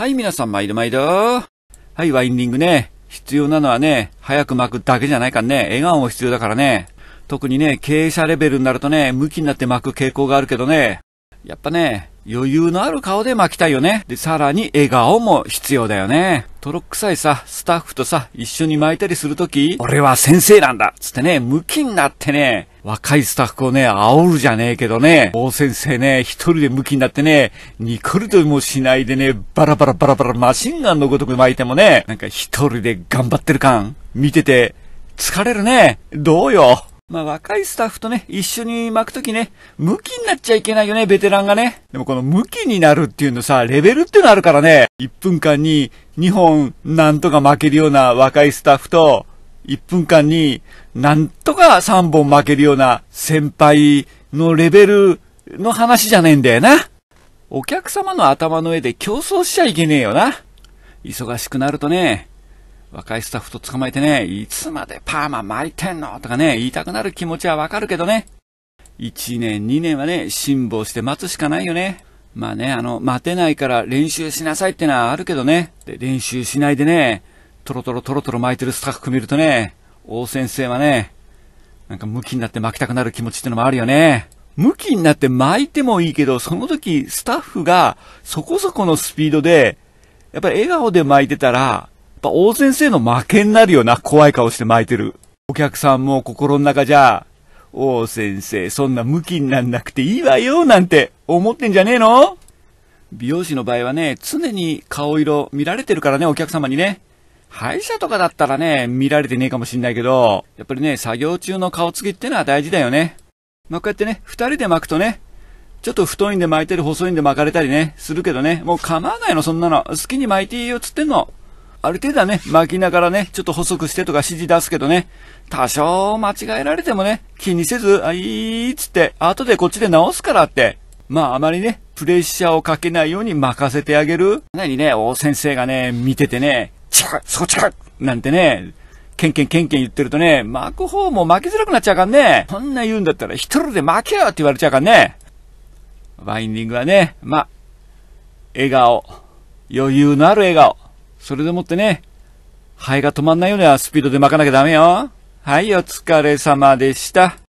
はい、皆さん、毎度毎度。はい、ワインディングね。必要なのはね、早く巻くだけじゃないからね、笑顔も必要だからね。特にね、経営者レベルになるとね、向きになって巻く傾向があるけどね。やっぱね、余裕のある顔で巻きたいよね。で、さらに笑顔も必要だよね。トロ臭いさ、スタッフとさ、一緒に巻いたりするとき、俺は先生なんだつってね、向きになってね、若いスタッフをね、煽るじゃねえけどね、王先生ね、一人でムキになってね、ニコルともしないでね、バラバラバラバラマシンガンのごとく巻いてもね、なんか一人で頑張ってる感、見てて、疲れるね。どうよ。まあ若いスタッフとね、一緒に巻くときね、ムキになっちゃいけないよね、ベテランがね。でもこのムキになるっていうのさ、レベルっていうのあるからね、1分間に2本なんとか巻けるような若いスタッフと、1分間になんとか3本負けるような先輩のレベルの話じゃねえんだよな。お客様の頭の上で競争しちゃいけねえよな。忙しくなるとね、若いスタッフと捕まえてね、いつまでパーマ巻いてんのとかね、言いたくなる気持ちはわかるけどね。1年2年はね、辛抱して待つしかないよね。まあね、あの、待てないから練習しなさいってのはあるけどね。で、練習しないでね、トロトロトロトロ巻いてるスタッフ見るとね、王先生はね、なんかムキになって巻きたくなる気持ちってのもあるよね。ムキになって巻いてもいいけど、その時スタッフがそこそこのスピードで、やっぱり笑顔で巻いてたら、やっぱ王先生の負けになるよな、怖い顔して巻いてる。お客さんも心の中じゃ、王先生、そんなムキになんなくていいわよ、なんて思ってんじゃねえの美容師の場合はね、常に顔色見られてるからね、お客様にね。歯医者とかだったらね、見られてねえかもしんないけど、やっぱりね、作業中の顔つきってのは大事だよね。まあ、こうやってね、二人で巻くとね、ちょっと太いんで巻いてる、細いんで巻かれたりね、するけどね、もう構わないの、そんなの。好きに巻いていいよ、つってんの。ある程度はね、巻きながらね、ちょっと細くしてとか指示出すけどね、多少間違えられてもね、気にせず、あ、いいっつって、後でこっちで直すからって。まああまりね、プレッシャーをかけないように任せてあげる。なにね、大先生がね、見ててね、ちゃそこちゃなんてね、ケンケンケンケン言ってるとね、巻く方も負けづらくなっちゃうかんね。そんな言うんだったら一人で負けよって言われちゃうかんね。ワインディングはね、ま笑顔、余裕のある笑顔。それでもってね、肺が止まんないようなスピードで巻かなきゃダメよ。はい、お疲れ様でした。